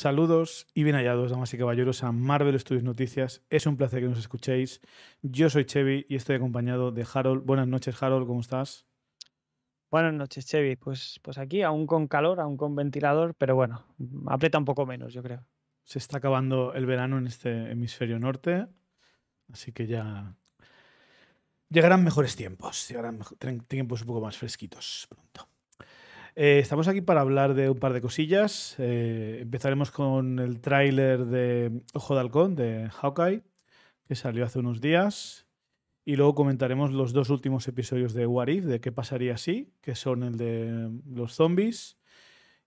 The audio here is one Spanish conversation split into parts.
Saludos y bien hallados, damas y caballeros, a Marvel Studios Noticias. Es un placer que nos escuchéis. Yo soy Chevy y estoy acompañado de Harold. Buenas noches, Harold, ¿cómo estás? Buenas noches, Chevy. Pues, pues aquí, aún con calor, aún con ventilador, pero bueno, aprieta un poco menos, yo creo. Se está acabando el verano en este hemisferio norte, así que ya llegarán mejores tiempos, llegarán tiempos un poco más fresquitos pronto. Eh, estamos aquí para hablar de un par de cosillas. Eh, empezaremos con el tráiler de Ojo de Halcón, de Hawkeye, que salió hace unos días. Y luego comentaremos los dos últimos episodios de What If, de qué pasaría si, que son el de los zombies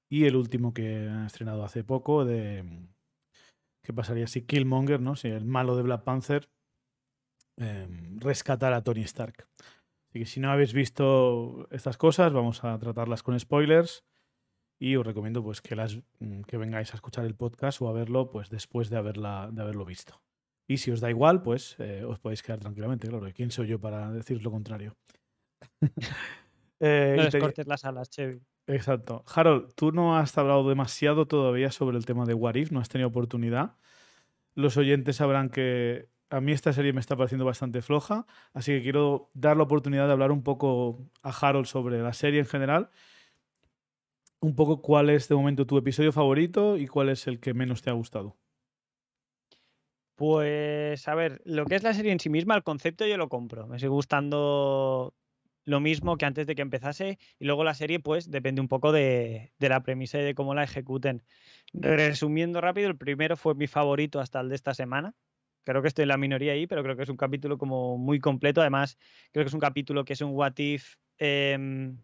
y el último que han estrenado hace poco, de qué pasaría si Killmonger, ¿no? si el malo de Black Panther, em, rescatar a Tony Stark. Así que si no habéis visto estas cosas, vamos a tratarlas con spoilers y os recomiendo pues que las mm, vengáis a escuchar el podcast o a verlo pues después de haberlo visto. Y si os da igual, pues eh, os podéis quedar tranquilamente, claro. quién soy yo para decir lo contrario? Eh, no cortes las alas, Chevy. Exacto. Harold, tú no has hablado demasiado todavía sobre el tema de Warif, no has tenido oportunidad. Los oyentes sabrán que a mí esta serie me está pareciendo bastante floja, así que quiero dar la oportunidad de hablar un poco a Harold sobre la serie en general, un poco cuál es de momento tu episodio favorito y cuál es el que menos te ha gustado. Pues a ver, lo que es la serie en sí misma, el concepto yo lo compro, me sigue gustando lo mismo que antes de que empezase y luego la serie pues depende un poco de, de la premisa y de cómo la ejecuten. Resumiendo rápido, el primero fue mi favorito hasta el de esta semana, creo que estoy en la minoría ahí, pero creo que es un capítulo como muy completo. Además, creo que es un capítulo que es un what if em,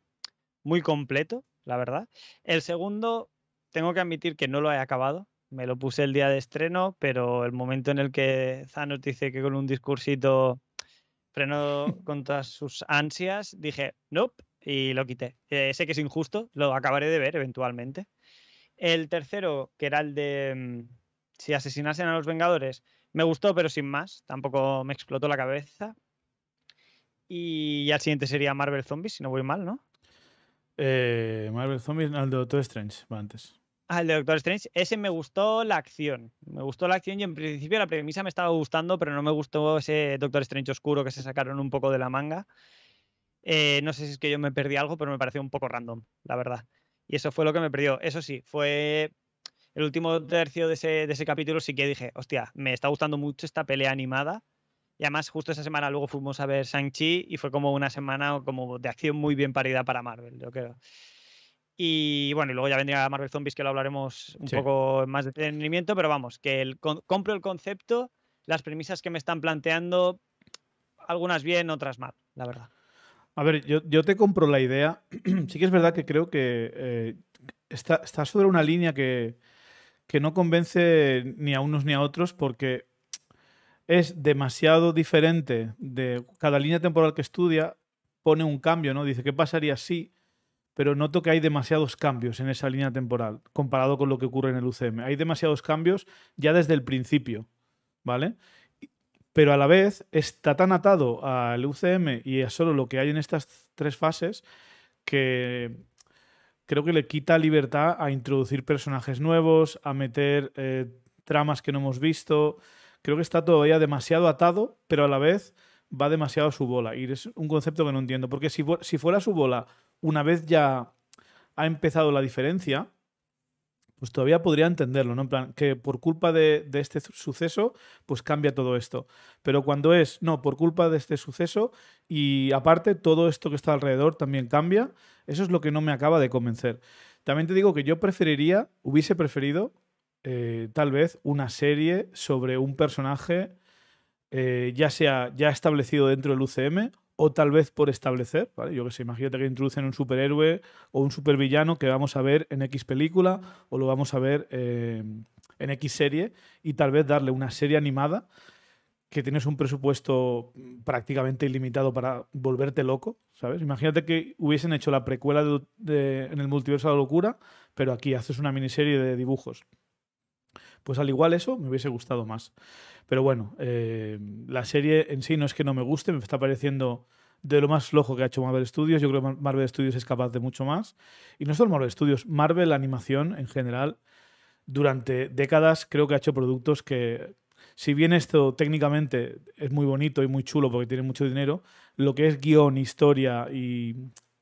muy completo, la verdad. El segundo, tengo que admitir que no lo he acabado. Me lo puse el día de estreno, pero el momento en el que Thanos dice que con un discursito frenó con todas sus ansias, dije, nope, y lo quité. Eh, sé que es injusto, lo acabaré de ver eventualmente. El tercero, que era el de em, si asesinasen a los Vengadores, me gustó, pero sin más. Tampoco me explotó la cabeza. Y ya el siguiente sería Marvel Zombies, si no voy mal, ¿no? Eh, Marvel Zombies, al el de Doctor Strange, va antes. Ah, el de Doctor Strange. Ese me gustó la acción. Me gustó la acción y en principio la premisa me estaba gustando, pero no me gustó ese Doctor Strange oscuro que se sacaron un poco de la manga. Eh, no sé si es que yo me perdí algo, pero me pareció un poco random, la verdad. Y eso fue lo que me perdió. Eso sí, fue el último tercio de ese, de ese capítulo sí que dije, hostia, me está gustando mucho esta pelea animada. Y además, justo esa semana luego fuimos a ver Shang-Chi y fue como una semana como de acción muy bien parida para Marvel, yo creo. Y bueno, y luego ya vendría Marvel Zombies, que lo hablaremos un poco más de detenimiento, pero vamos, que el, compro el concepto, las premisas que me están planteando, algunas bien, otras mal, la verdad. A ver, yo, yo te compro la idea. sí que es verdad que creo que eh, está sobre una línea que, que no convence ni a unos ni a otros porque es demasiado diferente de cada línea temporal que estudia, pone un cambio, ¿no? Dice, ¿qué pasaría si? Pero noto que hay demasiados cambios en esa línea temporal comparado con lo que ocurre en el UCM. Hay demasiados cambios ya desde el principio, ¿vale? Pero a la vez está tan atado al UCM y a solo lo que hay en estas tres fases que creo que le quita libertad a introducir personajes nuevos, a meter eh, tramas que no hemos visto. Creo que está todavía demasiado atado, pero a la vez va demasiado a su bola. Y es un concepto que no entiendo. Porque si, si fuera su bola, una vez ya ha empezado la diferencia, pues todavía podría entenderlo, ¿no? En plan, que por culpa de, este suceso, pues cambia todo esto. Pero cuando es, no, por culpa de este suceso y aparte todo esto que está alrededor también cambia, eso es lo que no me acaba de convencer. También te digo que yo preferiría, hubiese preferido, eh, tal vez, una serie sobre un personaje, eh, ya sea ya establecido dentro del UCM o tal vez por establecer, ¿vale? Yo que sé, imagínate que introducen un superhéroe o un supervillano que vamos a ver en X película o lo vamos a ver eh, en X serie y tal vez darle una serie animada que tienes un presupuesto prácticamente ilimitado para volverte loco, ¿sabes? Imagínate que hubiesen hecho la precuela en el multiverso de la locura, pero aquí haces una miniserie de dibujos. Pues al igual eso me hubiese gustado más. Pero bueno, eh, la serie en sí no es que no me guste, me está pareciendo de lo más flojo que ha hecho Marvel Studios. Yo creo que Marvel Studios es capaz de mucho más. Y no solo Marvel Studios, Marvel Animación en general, durante décadas creo que ha hecho productos que, si bien esto técnicamente es muy bonito y muy chulo porque tiene mucho dinero, lo que es guión, historia y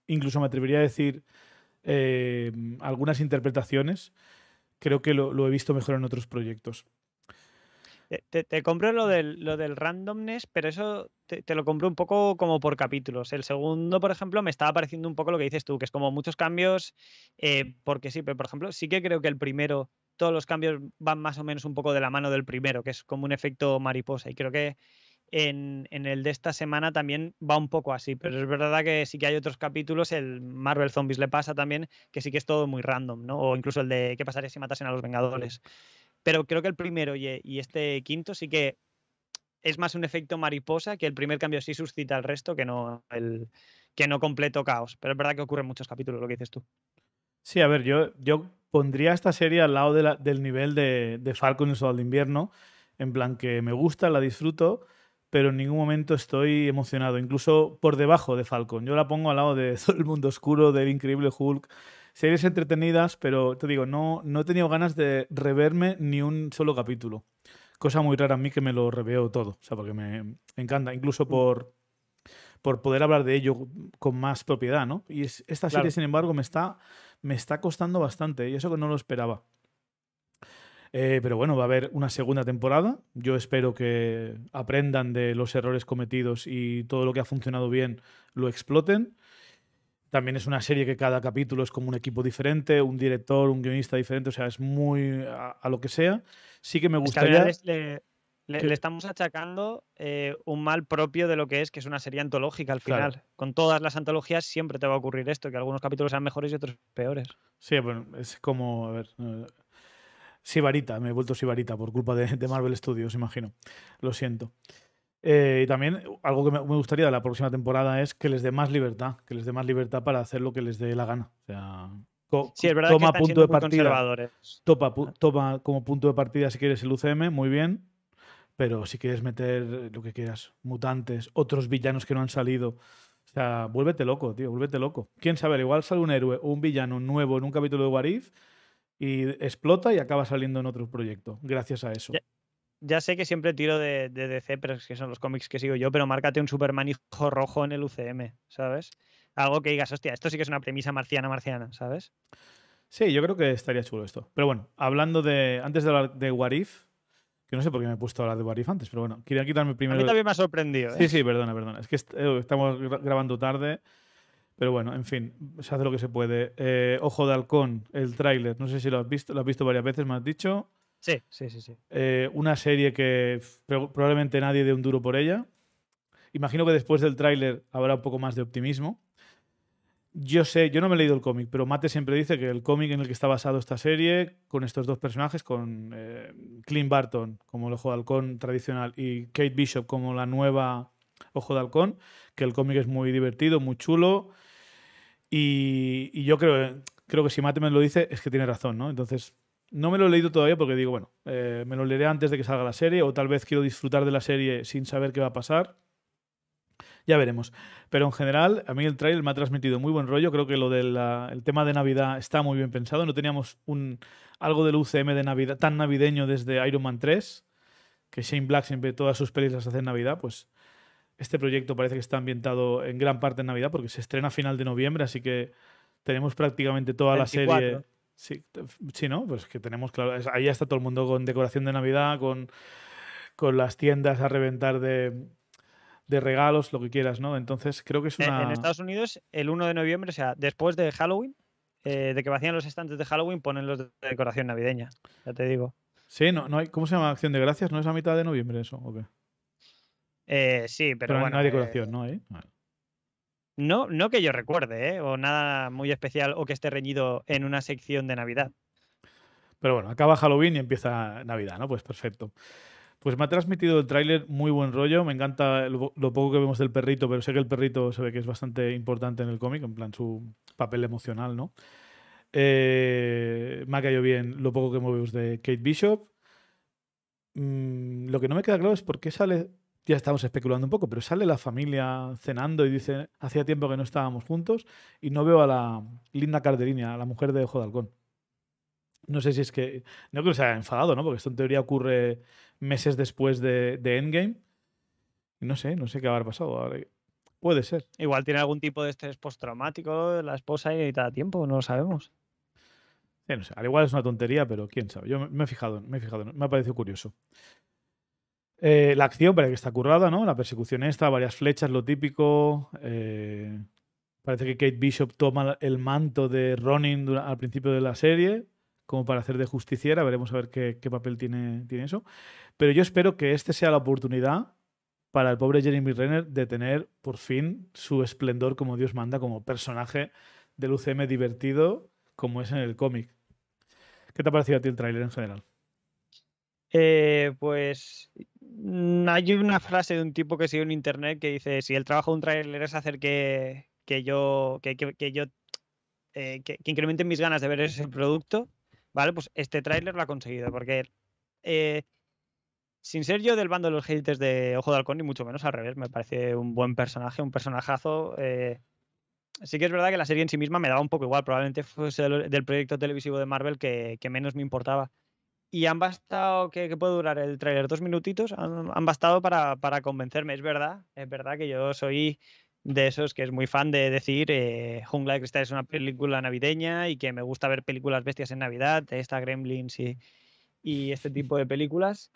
incluso me atrevería a decir eh, algunas interpretaciones, creo que lo, he visto mejor en otros proyectos. Te, te, compro lo mm. del, lo del randomness, pero eso te, lo compro un poco como por capítulos. El segundo, por ejemplo, me estaba pareciendo un poco lo que dices tú, que es como muchos cambios, eh, porque sí, pero por ejemplo, sí que creo que el primero, todos los cambios van más o menos un poco de la mano del primero, que es como un efecto mariposa. Y creo que en, el de esta semana también va un poco así, pero es verdad que sí que hay otros capítulos, el Marvel Zombies le pasa también, que sí que es todo muy random, ¿no? O incluso el de qué pasaría si matasen a los Vengadores. Pero creo que el primero y, este quinto sí que es más un efecto mariposa que el primer cambio sí suscita el resto que no que no completo caos. Pero es verdad que ocurren muchos capítulos lo que dices tú. Sí, a ver, yo, yo pondría esta serie al lado del nivel de, de Falcon y el Soldado de Invierno, en plan que me gusta, la disfruto, pero en ningún momento estoy emocionado, incluso por debajo de Falcon. Yo la pongo al lado de Todo el Mundo Oscuro, del Increíble Hulk. Series entretenidas, pero te digo, no, no he tenido ganas de reverme ni un solo capítulo. Cosa muy rara a mí que me lo reveo todo, o sea, porque me encanta, incluso mm. por, por poder hablar de ello con más propiedad, ¿no? Y esta serie, sin embargo, me está, me está costando bastante, y eso que no lo esperaba. Eh, pero bueno, va a haber una segunda temporada. Yo espero que aprendan de los errores cometidos y todo lo que ha funcionado bien lo exploten. También es una serie que cada capítulo es como un equipo diferente, un director, un guionista diferente, o sea, es muy a, lo que sea. Sí que me gustaría... le, estamos achacando eh, un mal propio de lo que es, que es una serie antológica al final. Con todas las antologías siempre te va a ocurrir esto, que algunos capítulos sean mejores y otros peores. Sí, bueno, es como, a ver, eh, Sibarita, me he vuelto Sibarita por culpa de, Marvel Studios, imagino. Lo siento. Eh, y también algo que me, gustaría de la próxima temporada es que les dé más libertad, que les dé más libertad para hacer lo que les dé la gana. O sea, toma punto de partida. toma como punto de partida si quieres el UCM, muy bien. Pero si quieres meter lo que quieras, mutantes, otros villanos que no han salido. O sea, vuélvete loco, tío, vuélvete loco. Quién sabe, igual sale un héroe o un villano nuevo en un capítulo de Warif y explota y acaba saliendo en otro proyecto, gracias a eso. Ya, sé que siempre tiro de, DC, pero es que son los cómics que sigo yo, pero márcate un Superman rojo en el UCM, ¿sabes? Algo que digas, hostia, esto sí que es una premisa marciana, marciana, ¿sabes? Sí, yo creo que estaría chulo esto. Pero bueno, hablando de. Antes de hablar de Warif, que no sé por qué me he puesto a hablar de Warif antes, pero bueno, quería quitarme primero. A mí también me ha sorprendido. ¿eh? Sí, sí, perdona, perdona. Es que eh, estamos grabando tarde pero bueno, en fin, se hace lo que se puede. Eh, Ojo de Halcón, el tráiler, no sé si lo has visto, lo has visto varias veces, me has dicho. Sí, sí, sí. Eh, una serie que probablemente nadie dé un duro por ella. Imagino que después del tráiler habrá un poco más de optimismo. Yo sé, yo no me he leído el cómic, pero Mate siempre dice que el cómic en el que está basado esta serie, con estos dos personajes, con eh, Clint Barton como el Ojo de Halcón tradicional y Kate Bishop como la nueva Ojo de Halcón, que el cómic es muy divertido, muy chulo y, yo creo, que si Mate lo dice, es que tiene razón, ¿no? Entonces, no me lo he leído todavía porque digo, bueno, eh, me lo leeré antes de que salga la serie o tal vez quiero disfrutar de la serie sin saber qué va a pasar. Ya veremos. Pero en general, a mí el trailer me ha transmitido muy buen rollo. Creo que lo del tema de Navidad está muy bien pensado. No teníamos un, algo del UCM de Navidad tan navideño desde Iron Man 3, que Shane Black siempre todas sus pelis las hace en Navidad. Pues este proyecto parece que está ambientado en gran parte en Navidad porque se estrena a final de noviembre, así que tenemos prácticamente toda la serie. Sí, ¿no? Pues que tenemos, claro, ahí está todo el mundo con decoración de Navidad, con, con las tiendas a reventar de, regalos, lo que quieras, ¿no? Entonces creo que es una... En Estados Unidos, el 1 de noviembre, o sea, después de Halloween, eh, de que vacían los estantes de Halloween, ponen los de decoración navideña, ya te digo. Sí, no, no hay, ¿cómo se llama? Acción de Gracias, ¿no es a mitad de noviembre eso? ¿o eh, sí, pero, bueno. Eh, no hay decoración, ¿no? No, no que yo recuerde, ¿eh? o nada muy especial o que esté reñido en una sección de Navidad. Pero bueno, acaba Halloween y empieza Navidad, ¿no? Pues perfecto. Pues me ha transmitido el tráiler muy buen rollo. Me encanta lo, poco que vemos del perrito, pero sé que el perrito se ve que es bastante importante en el cómic, en plan su papel emocional, ¿no? Eh, me ha caído bien lo poco que vemos de Kate Bishop. Mm, lo que no me queda claro es por qué sale ya estamos especulando un poco, pero sale la familia cenando y dice, hacía tiempo que no estábamos juntos y no veo a la linda carderina, a la mujer de Jodalcón. No sé si es que, no creo que se haya enfadado, ¿no? Porque esto en teoría ocurre meses después de, Endgame. No sé, no sé qué habrá pasado. Puede ser. Igual tiene algún tipo de estrés postraumático la esposa y necesita tiempo, no lo sabemos. Sí, no al igual es una tontería, pero quién sabe. Yo me he fijado, me he fijado, me ha parecido curioso. Eh, la acción parece que está currada, ¿no? La persecución esta, varias flechas, lo típico. Eh, parece que Kate Bishop toma el manto de Ronin al principio de la serie, como para hacer de justiciera. Veremos a ver qué, papel tiene, tiene eso. Pero yo espero que este sea la oportunidad para el pobre Jeremy Renner de tener por fin su esplendor como Dios manda, como personaje del UCM divertido como es en el cómic. ¿Qué te ha parecido a ti el tráiler en general? Eh, pues Mm, hay una frase de un tipo que sigue en internet que dice, si el trabajo de un trailer es hacer que, yo, que, yo eh, incrementen mis ganas de ver ese producto, ¿vale? Pues este trailer lo ha conseguido, porque eh, sin ser yo del bando de los haters de Ojo de Halcón, ni mucho menos al revés, me parece un buen personaje, un personajazo. Eh, sí que es verdad que la serie en sí misma me daba un poco igual, probablemente fuese del, proyecto televisivo de Marvel que menos me importaba y han bastado, que, puede durar el trailer, dos minutitos, han, bastado para, convencerme, es verdad, es verdad que yo soy de esos que es muy fan de decir eh, Jungla de Cristal es una película navideña y que me gusta ver películas bestias en Navidad, esta Gremlins y, y este tipo de películas.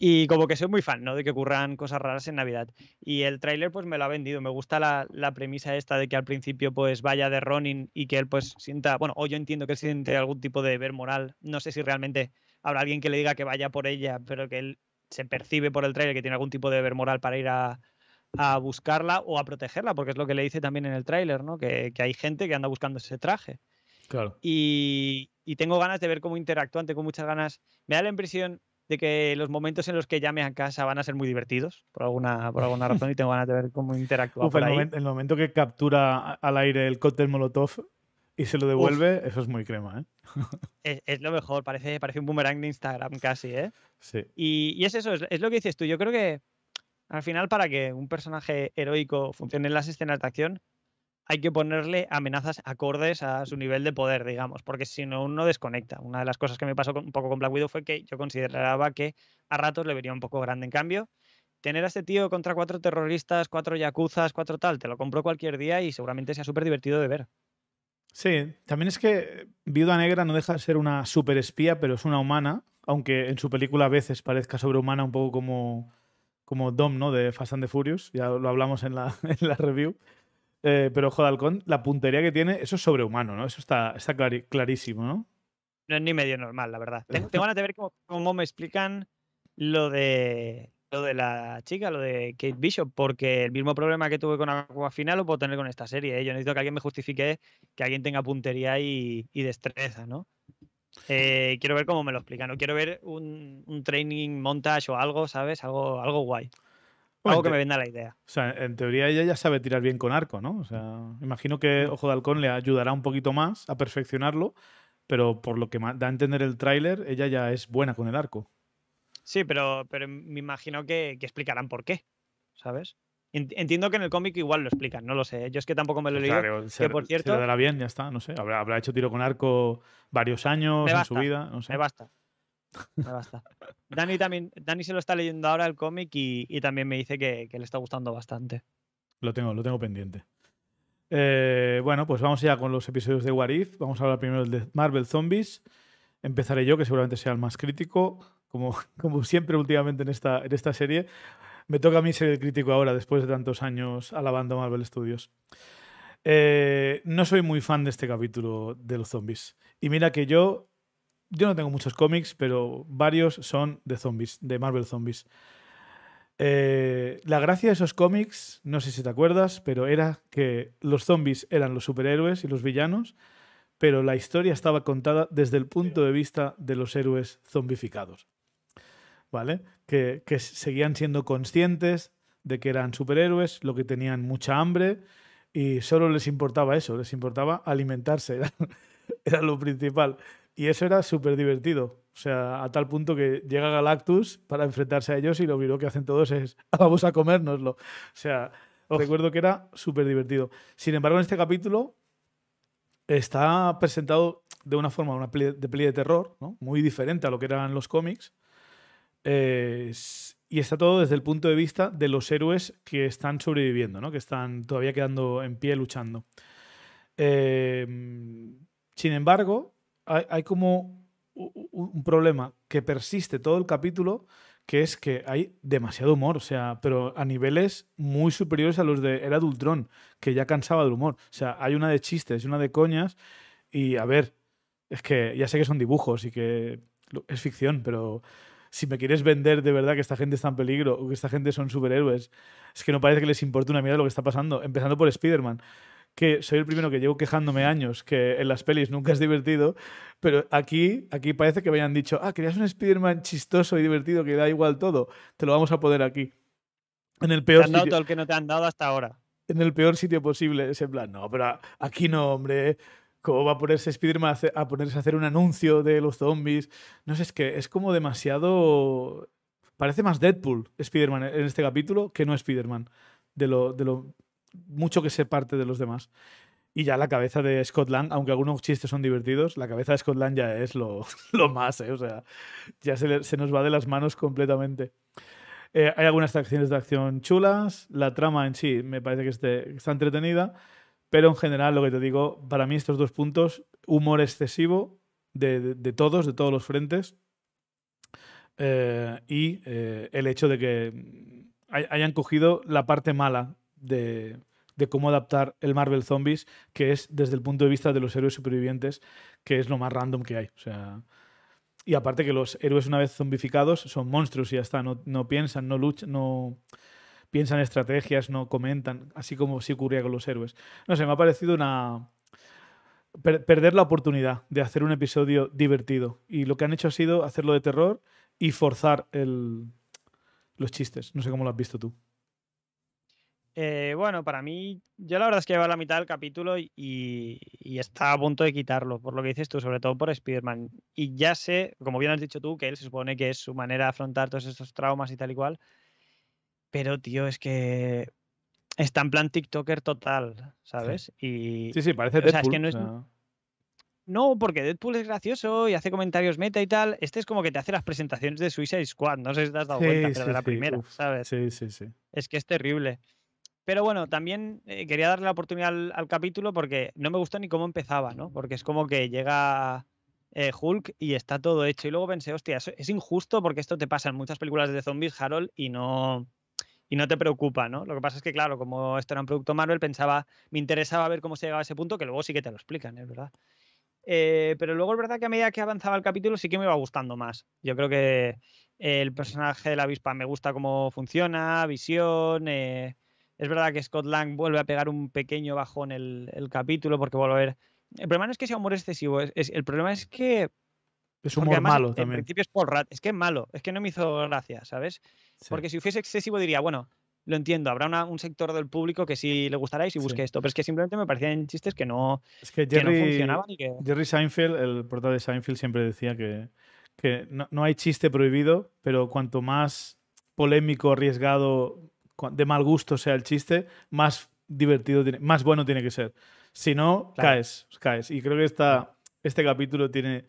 Y como que soy muy fan, ¿no? De que ocurran cosas raras en Navidad. Y el tráiler pues me lo ha vendido. Me gusta la, la, premisa esta de que al principio pues vaya de Ronin y que él pues sienta, bueno, o yo entiendo que él siente algún tipo de deber moral. No sé si realmente habrá alguien que le diga que vaya por ella, pero que él se percibe por el trailer que tiene algún tipo de deber moral para ir a, buscarla o a protegerla, porque es lo que le dice también en el tráiler, ¿no? Que, hay gente que anda buscando ese traje. Claro. Y, tengo ganas de ver cómo interactúan, tengo muchas ganas. Me da la impresión de que los momentos en los que llame a casa van a ser muy divertidos, por alguna, por alguna razón, y tengo ganas de ver cómo interactúa el, Momento, el momento que captura al aire el cóctel Molotov y se lo devuelve, eso es muy crema, ¿eh? es, lo mejor, parece, parece un boomerang de Instagram casi, ¿eh? Sí. Y, y es eso, es, lo que dices tú. Yo creo que al final, para que un personaje heroico funcione en las escenas de acción, hay que ponerle amenazas acordes a su nivel de poder, digamos, porque si no, uno desconecta. Una de las cosas que me pasó un poco con Black Widow fue que yo consideraba que a ratos le vería un poco grande. En cambio, tener a este tío contra cuatro terroristas, cuatro yacuzas cuatro tal, te lo compro cualquier día y seguramente sea súper divertido de ver. Sí, también es que Viuda Negra no deja de ser una superespía, pero es una humana, aunque en su película a veces parezca sobrehumana, un poco como, como Dom, ¿no? De Fast and the Furious, ya lo hablamos en la, review. Eh, pero, pero Jodalcón, la puntería que tiene, eso es sobrehumano, ¿no? Eso está, está clarísimo, ¿no? No es ni medio normal, la verdad. Tengo, ganas de ver cómo me explican lo de lo de la chica, lo de Kate Bishop, porque el mismo problema que tuve con Final lo puedo tener con esta serie. ¿eh? Yo necesito que alguien me justifique que alguien tenga puntería y, destreza, ¿no? Eh, quiero ver cómo me lo explican. No quiero ver un, training montage o algo, ¿sabes? Algo, algo guay. algo que me venda la idea. O sea, en teoría ella ya sabe tirar bien con arco, ¿no? O sea, imagino que mm. Ojo de Halcón le ayudará un poquito más a perfeccionarlo, pero por lo que da a entender el tráiler, ella ya es buena con el arco. Sí, pero, pero me imagino que, explicarán por qué, ¿sabes? Entiendo que en el cómic igual lo explican, no lo sé. ¿eh? Yo es que tampoco me lo he pues leído. por cierto. dará bien, ya está, no sé. Habrá, hecho tiro con arco varios años en su vida, no sé. Me basta. Me basta. Dani también, Dani se lo está leyendo ahora el cómic y, también me dice que, le está gustando bastante. Lo tengo, lo tengo pendiente. Eh, bueno, pues vamos ya con los episodios de Warif. Vamos a hablar primero de Marvel Zombies. Empezaré yo, que seguramente sea el más crítico. como, siempre últimamente en esta, en esta serie. Me toca a mí ser el crítico ahora, después de tantos años alabando Marvel Studios. Eh, no soy muy fan de este capítulo de los zombies. Y mira que yo, yo no tengo muchos cómics, pero varios son de zombies, de Marvel Zombies. Eh, la gracia de esos cómics, no sé si te acuerdas, pero era que los zombies eran los superhéroes y los villanos, pero la historia estaba contada desde el punto de vista de los héroes zombificados. ¿vale? Que, seguían siendo conscientes de que eran superhéroes, lo que tenían mucha hambre y solo les importaba eso, les importaba alimentarse, era, lo principal. Y eso era súper divertido. O sea, a tal punto que llega Galactus para enfrentarse a ellos y lo primero que hacen todos es, ah, vamos a comérnoslo. O sea, recuerdo que era súper divertido. Sin embargo, en este capítulo está presentado de una forma una de peli de terror, muy diferente a lo que eran los cómics, eh, y está todo desde el punto de vista de los héroes que están sobreviviendo, ¿no? que están todavía quedando en pie luchando. Eh, sin embargo, hay, como un problema que persiste todo el capítulo, que es que hay demasiado humor, o sea, pero a niveles muy superiores a los de Era Dultrón, que ya cansaba del humor. O sea, hay una de chistes y una de coñas, y a ver, es que ya sé que son dibujos y que es ficción, pero si me quieres vender de verdad que esta gente está en peligro o que esta gente son superhéroes, es que no parece que les importe una mierda lo que está pasando, empezando por Spider-Man que soy el primero que llevo quejándome años que en las pelis nunca es divertido, pero aquí, aquí parece que me hayan dicho, ah, querías un Spider-Man chistoso y divertido que da igual todo, te lo vamos a poner aquí. En el peor todo el que no te han dado hasta ahora. En el peor sitio posible, es en plan, no, pero aquí no, hombre, cómo va a ponerse spider a, ponerse a hacer un anuncio de los zombies. No sé, es que es como demasiado... Parece más Deadpool Spider-Man en este capítulo que no Spider-Man, de lo, mucho que se parte de los demás. Y ya la cabeza de Scotland, aunque algunos chistes son divertidos, la cabeza de Scotland ya es lo, más, ¿eh? o sea, ya se, nos va de las manos completamente. Eh, hay algunas acciones de acción chulas, la trama en sí me parece que está entretenida pero en general, lo que te digo, para mí estos dos puntos, humor excesivo de, todos, de todos los frentes, eh, y eh, el hecho de que hayan cogido la parte mala de, cómo adaptar el Marvel Zombies, que es desde el punto de vista de los héroes supervivientes, que es lo más random que hay. O sea, y aparte que los héroes una vez zombificados son monstruos y ya está, no, no piensan, no luchan, no, piensan estrategias, no comentan, así como si ocurría con los héroes. No sé, me ha parecido una... perder la oportunidad de hacer un episodio divertido. Y lo que han hecho ha sido hacerlo de terror y forzar los chistes. No sé cómo lo has visto tú. Eh, bueno, para mí, yo la verdad es que llevo la mitad del capítulo y, y, está a punto de quitarlo, por lo que dices tú, sobre todo por Spider-Man. Y ya sé, como bien has dicho tú, que él se supone que es su manera de afrontar todos estos traumas y tal y cual, pero, tío, es que está en plan TikToker total, ¿sabes? Sí. Y, sí, sí, parece Deadpool. O sea, es que no es... No. porque Deadpool es gracioso y hace comentarios meta y tal. Este es como que te hace las presentaciones de Suicide Squad. No sé si te has dado cuenta, pero de la primera, ¿sabes? Sí, sí, sí. Es que es terrible. Pero bueno, también eh, quería darle la oportunidad al, capítulo porque no me gustó ni cómo empezaba, ¿no? Porque es como que llega eh, Hulk y está todo hecho. Y luego pensé, hostia, es, es injusto porque esto te pasa en muchas películas de zombies, Harold, y no y no te preocupa, ¿no? Lo que pasa es que, claro, como esto era un producto Marvel, pensaba, me interesaba ver cómo se llegaba a ese punto, que luego sí que te lo explican, es verdad. Eh, pero luego es verdad que a medida que avanzaba el capítulo sí que me iba gustando más. Yo creo que el personaje de la avispa me gusta cómo funciona, visión. Eh, es verdad que Scott Lang vuelve a pegar un pequeño bajón el, capítulo porque vuelve a ver. El problema no es que sea humor excesivo, el problema es que es humor malo también. En principio es Es que es malo. Es que no me hizo gracia, ¿sabes? Porque si fuese excesivo diría, bueno, lo entiendo. Habrá un sector del público que sí le gustará y si busque esto. Pero es que simplemente me parecían chistes que no, que no funcionaban. que... Jerry Seinfeld, el portal de Seinfeld, siempre decía que, que no, hay chiste prohibido, pero cuanto más polémico, arriesgado, de mal gusto sea el chiste, más divertido, tiene, más bueno tiene que ser. Si no, caes, caes. Y creo que esta, este capítulo tiene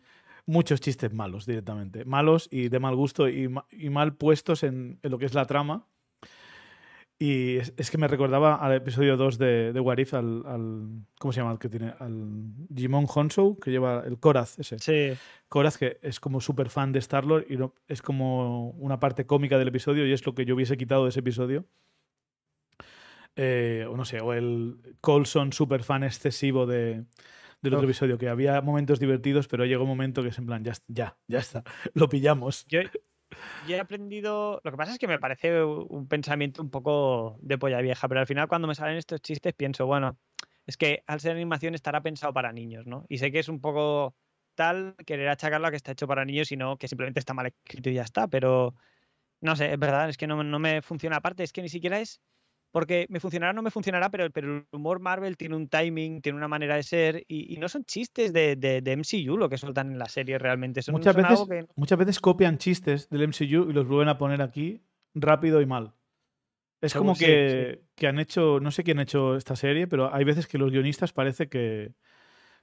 muchos chistes malos directamente. Malos y de mal gusto y, mal puestos en, lo que es la trama. Y es, que me recordaba al episodio 2 de, de Warif, al, ¿Cómo se llama que tiene? Al Jimon Honsou, que lleva el Coraz ese. Sí. Coraz, que es como súper fan de Star-Lord y es como una parte cómica del episodio y es lo que yo hubiese quitado de ese episodio. Eh, o no sé, o el Colson, súper fan excesivo de, del otro episodio, que había momentos divertidos, pero llegó un momento que es en plan, ya, ya, ya está, lo pillamos. Yo, he aprendido. Lo que pasa es que me parece un pensamiento un poco de polla vieja, pero al final cuando me salen estos chistes pienso, bueno, es que al ser animación estará pensado para niños, ¿no? Y sé que es un poco tal querer achacarlo a que está hecho para niños, y no que simplemente está mal escrito y ya está, pero no sé, es verdad, es que no me funciona. Aparte, es que ni siquiera es porque me funcionará o no me funcionará, pero, el humor Marvel tiene un timing, tiene una manera de ser y, no son chistes de, MCU lo que soltan en la serie realmente. Son, muchas, veces, muchas veces copian chistes del MCU y los vuelven a poner aquí rápido y mal. Es como que, han hecho, no sé quién ha hecho esta serie, pero hay veces que los guionistas parece que,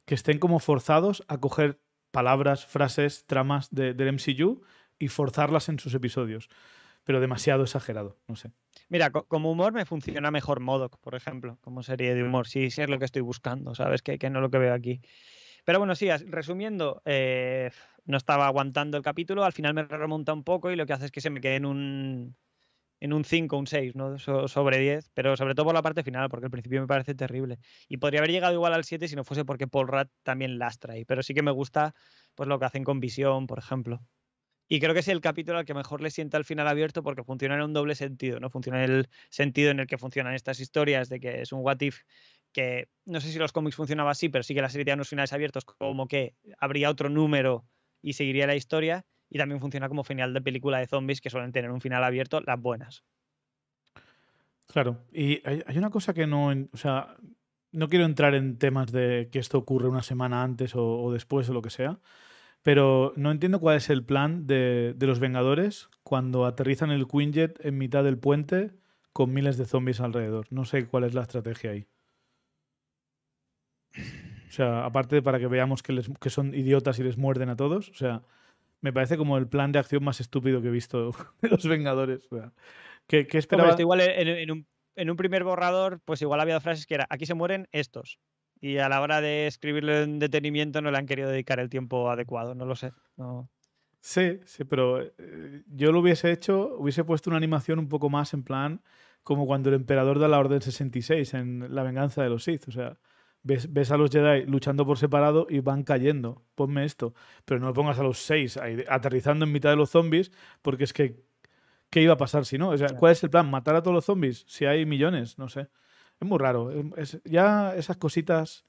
estén como forzados a coger palabras, frases, tramas del MCU y forzarlas en sus episodios. Pero demasiado exagerado, no sé. Mira, como humor me funciona mejor Modoc, por ejemplo, como serie de humor, si, sí es lo que estoy buscando, ¿sabes? Que, no lo que veo aquí. Pero bueno, sí, resumiendo, eh, no estaba aguantando el capítulo, al final me remonta un poco y lo que hace es que se me quede en un en un 5, un 6, ¿no? sobre 10, pero sobre todo por la parte final, porque al principio me parece terrible. Y podría haber llegado igual al 7 si no fuese porque Paul Rat también lastra ahí, pero sí que me gusta pues lo que hacen con Visión, por ejemplo. Y creo que es el capítulo al que mejor le sienta el final abierto porque funciona en un doble sentido, ¿no? Funciona en el sentido en el que funcionan estas historias de que es un what if que no sé si los cómics funcionaba así, pero sí que la serie tiene unos finales abiertos como que habría otro número y seguiría la historia y también funciona como final de película de zombies que suelen tener un final abierto, las buenas. Claro, y hay, una cosa que no, o sea, no quiero entrar en temas de que esto ocurre una semana antes o después o lo que sea, pero no entiendo cuál es el plan de, los Vengadores cuando aterrizan el Quinjet en mitad del puente con miles de zombies alrededor. No sé cuál es la estrategia ahí. O sea, aparte para que veamos que, son idiotas y les muerden a todos, o sea, me parece como el plan de acción más estúpido que he visto de los Vengadores. Que esperaba? igual en, un, en, un, primer borrador, pues igual había frases que era, aquí se mueren estos y a la hora de escribirlo en detenimiento no le han querido dedicar el tiempo adecuado, no lo sé. No... Sí, sí, pero eh, eh, yo lo hubiese hecho, hubiese puesto una animación un poco más en plan como cuando el emperador da la Orden 66 en La venganza de los Sith, o sea, ves, a los Jedi luchando por separado y van cayendo, ponme esto, pero no pongas a los seis aterrizando en mitad de los zombies, porque es que, ¿qué iba a pasar si no? O sea, ¿cuál es el plan? ¿Matar a todos los zombies? Si hay millones, no sé. Es muy raro. Em, ya esas cositas.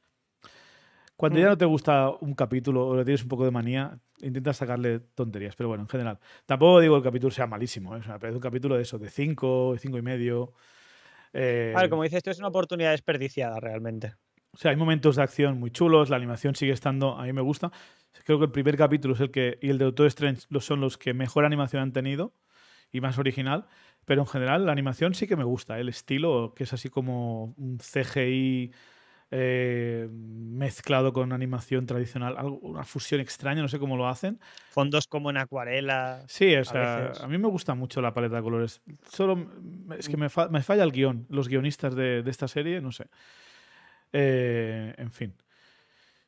Cuando ya mm. no te gusta un capítulo o le tienes un poco de manía, intentas sacarle tonterías. Pero bueno, en general. Tampoco digo que el capítulo sea malísimo. ¿eh? es un capítulo de eso, de 5, 5 y medio. Eh, como dices, esto es una oportunidad desperdiciada realmente. O sea, hay momentos de acción muy chulos, la animación sigue estando, a mí me gusta. Creo que el primer capítulo es el que, y el de Doctor Strange son los que mejor animación han tenido y más original. Pero en general la animación sí que me gusta, ¿eh? el estilo, que es así como un CGI eh, mezclado con animación tradicional, una fusión extraña, no sé cómo lo hacen. Fondos como en acuarela. Sí, o sea, a, mí me gusta mucho la paleta de colores. Solo es que me, mm. me falla el guión, los guionistas de, esta serie, no sé. Eh, en fin.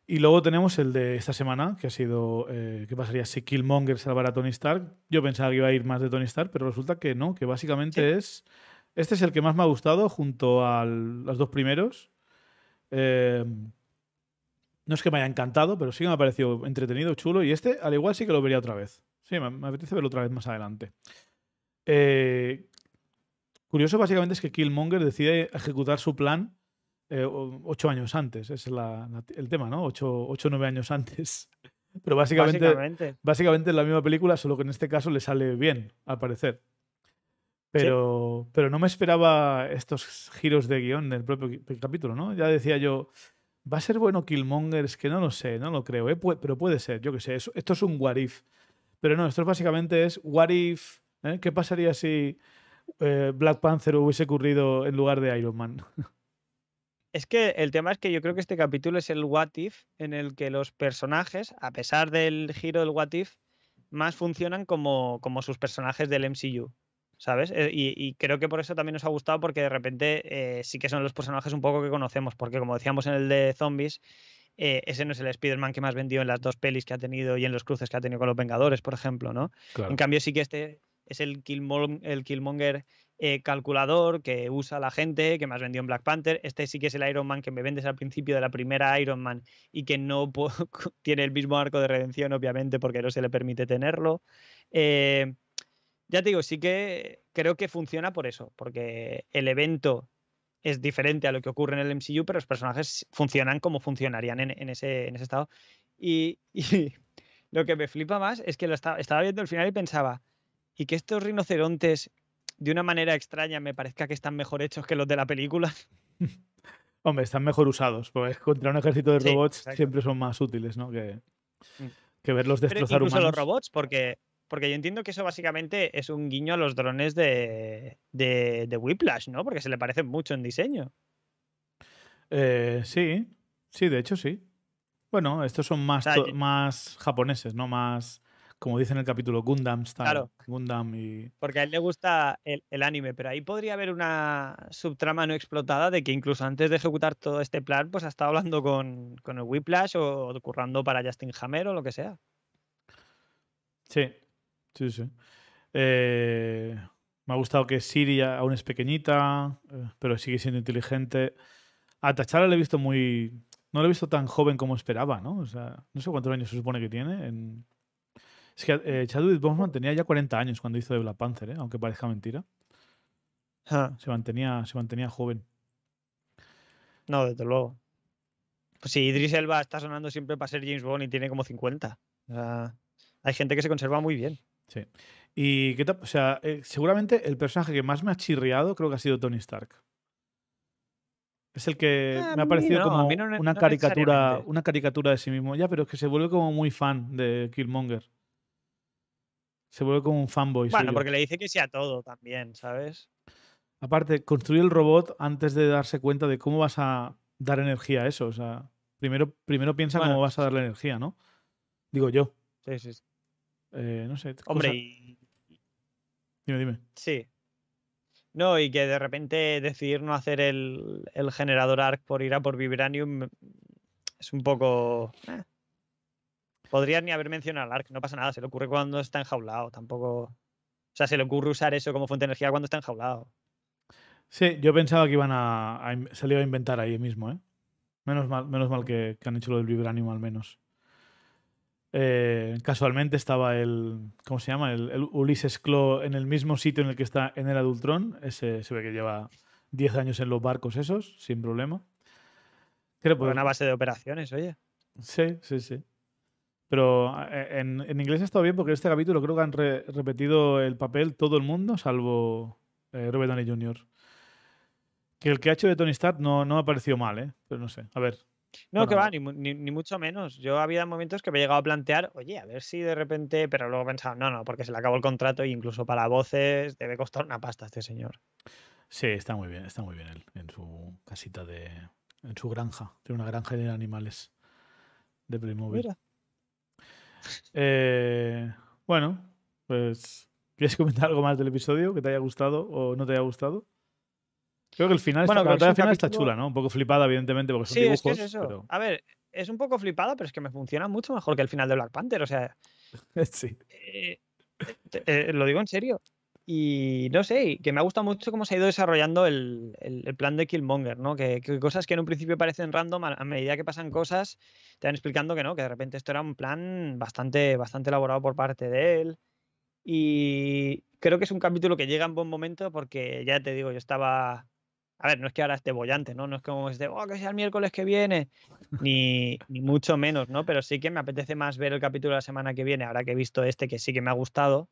Y luego tenemos el de esta semana, que ha sido eh, qué pasaría si Killmonger salvara a Tony Stark. Yo pensaba que iba a ir más de Tony Stark, pero resulta que no, que básicamente es... Este es el que más me ha gustado junto a los dos primeros. Em, no es que me haya encantado, pero sí que me ha parecido entretenido, chulo. Y este, al igual, sí que lo vería otra vez. Sí, me, apetece verlo otra vez más adelante. Eh, curioso, básicamente, es que Killmonger decide ejecutar su plan eh, ocho años antes, es el tema, ¿no? Ocho, o nueve años antes. Pero básicamente, básicamente, es la misma película, solo que en este caso le sale bien, al parecer. Pero, pero no me esperaba estos giros de guión del propio capítulo, ¿no? Ya decía yo, ¿va a ser bueno Killmonger? Es que no lo sé, no lo creo, ¿eh? pero puede ser, yo qué sé. esto es un what if. Pero no, esto básicamente es what if. ¿eh? ¿Qué pasaría si Black Panther hubiese ocurrido en lugar de Iron Man? Es que el tema es que yo creo que este capítulo es el what if en el que los personajes, a pesar del giro del what if, más funcionan como, como sus personajes del MCU. ¿Sabes? Eh, y, creo que por eso también nos ha gustado, porque de repente eh, sí que son los personajes un poco que conocemos, porque como decíamos en el de Zombies, eh, ese no es el Spider-Man que más vendió en las dos pelis que ha tenido y en los cruces que ha tenido con los Vengadores, por ejemplo, ¿no? En cambio, sí que este es el, el Killmonger eh, calculador que usa la gente, que más vendió en Black Panther. Este sí que es el Iron Man que me vendes al principio de la primera Iron Man y que no tiene el mismo arco de redención, obviamente, porque no se le permite tenerlo. Eh, ya te digo, sí que creo que funciona por eso, porque el evento es diferente a lo que ocurre en el MCU, pero los personajes funcionan como funcionarían en, ese, estado. Y, lo que me flipa más es que lo estaba, estaba viendo al final y pensaba, y que estos rinocerontes, de una manera extraña, me parezca que están mejor hechos que los de la película. Hombre, están mejor usados, pues contra un ejército de robots siempre son más útiles, ¿no? Que, mm. que verlos destrozar Pero incluso los robots, porque, porque yo entiendo que eso básicamente es un guiño a los drones de, de, Whiplash, ¿no? Porque se le parecen mucho en diseño. Eh, sí, sí, de hecho sí. Bueno, estos son más, más japoneses, ¿no? Más como dice en el capítulo, Gundam style. Gundam Porque a él le gusta el, anime, pero ahí podría haber una subtrama no explotada de que incluso antes de ejecutar todo este plan, pues ha estado hablando con, el Whiplash o, currando para Justin Hammer o lo que sea. Sí, sí, sí. Eh, me ha gustado que Siri aún es pequeñita, eh, pero sigue siendo inteligente. A Tachara le he visto muy... No lo he visto tan joven como esperaba, ¿no? O sea, no sé cuántos años se supone que tiene en, es que eh, Chadwick Boseman tenía ya 40 años cuando hizo de Black Panther, ¿eh? aunque parezca mentira. Ah. Se, mantenía, se mantenía joven. No, desde luego. Pues sí, Idris Elba está sonando siempre para ser James Bond y tiene como 50. hay gente que se conserva muy bien. Sí. Y qué o sea, eh, seguramente el personaje que más me ha chirriado creo que ha sido Tony Stark. Es el que ah, me ha parecido como una caricatura, una caricatura de sí mismo. Ya, pero es que se vuelve como muy fan de Killmonger. Se vuelve como un fanboy. Bueno, porque le dice que sea todo también, ¿sabes? Aparte, construir el robot antes de darse cuenta de cómo vas a dar energía a eso. O sea, primero, primero piensa cómo vas a darle energía, ¿no? Digo yo. Sí, sí. Eh, no sé. Hombre, Dime, dime. Sí. No, y que de repente decidir no hacer el, generador ARC por ir a por Vibranium mm, es un poco. Eh, Podrías ni haber mencionado al ARC, no pasa nada, se le ocurre cuando está enjaulado, tampoco. O sea, se le ocurre usar eso como fuente de energía cuando está enjaulado. Sí, yo pensaba que iban a, a salir a inventar ahí mismo, ¿eh? Menos mal, menos mal que, han hecho lo del Vibranium al menos. Eh, casualmente estaba el. ¿Cómo se llama? El, Ulises Clo en el mismo sitio en el que está en el Adultrón. se ve que lleva 10 años en los barcos esos, sin problema. Creo que... Pues, una base de operaciones, oye. Sí, sí, sí. Pero eh, en, en, inglés ha estado bien porque en este capítulo creo que han repetido el papel todo el mundo, salvo eh, Robert Downey Jr. Que el que ha hecho de Tony Stark no, no me ha parecido mal, ¿eh? Pero no sé, a ver. No, que va, ni, mucho menos. Yo había momentos que me he llegado a plantear, oye, a ver si de repente, pero luego he pensado, no, no, porque se le acabó el contrato e incluso para voces debe costar una pasta este señor. Sí, está muy bien, está muy bien él, en su casita de... en su granja, tiene una granja de animales de Playmobil. Eh, bueno, pues. ¿Quieres comentar algo más del episodio que te haya gustado o no te haya gustado? Creo que el final, está, la final está chula, ¿no? Un poco flipada, evidentemente, porque son dibujos. eso. A ver, es un poco flipada, pero es que me funciona mucho mejor que el final de Black Panther. O sea. sí. Eh, eh, lo digo en serio. Y no sé, que me ha gustado mucho cómo se ha ido desarrollando el, plan de Killmonger, ¿no? Que, cosas que en un principio parecen random, a, medida que pasan cosas, te van explicando que no, que de repente esto era un plan bastante, bastante elaborado por parte de él. Y creo que es un capítulo que llega en buen momento porque ya te digo, yo estaba. A ver, no es que ahora esté bollante, ¿no? No es como este, oh, que sea el miércoles que viene, ni, mucho menos, ¿no? Pero sí que me apetece más ver el capítulo la semana que viene, ahora que he visto este que sí que me ha gustado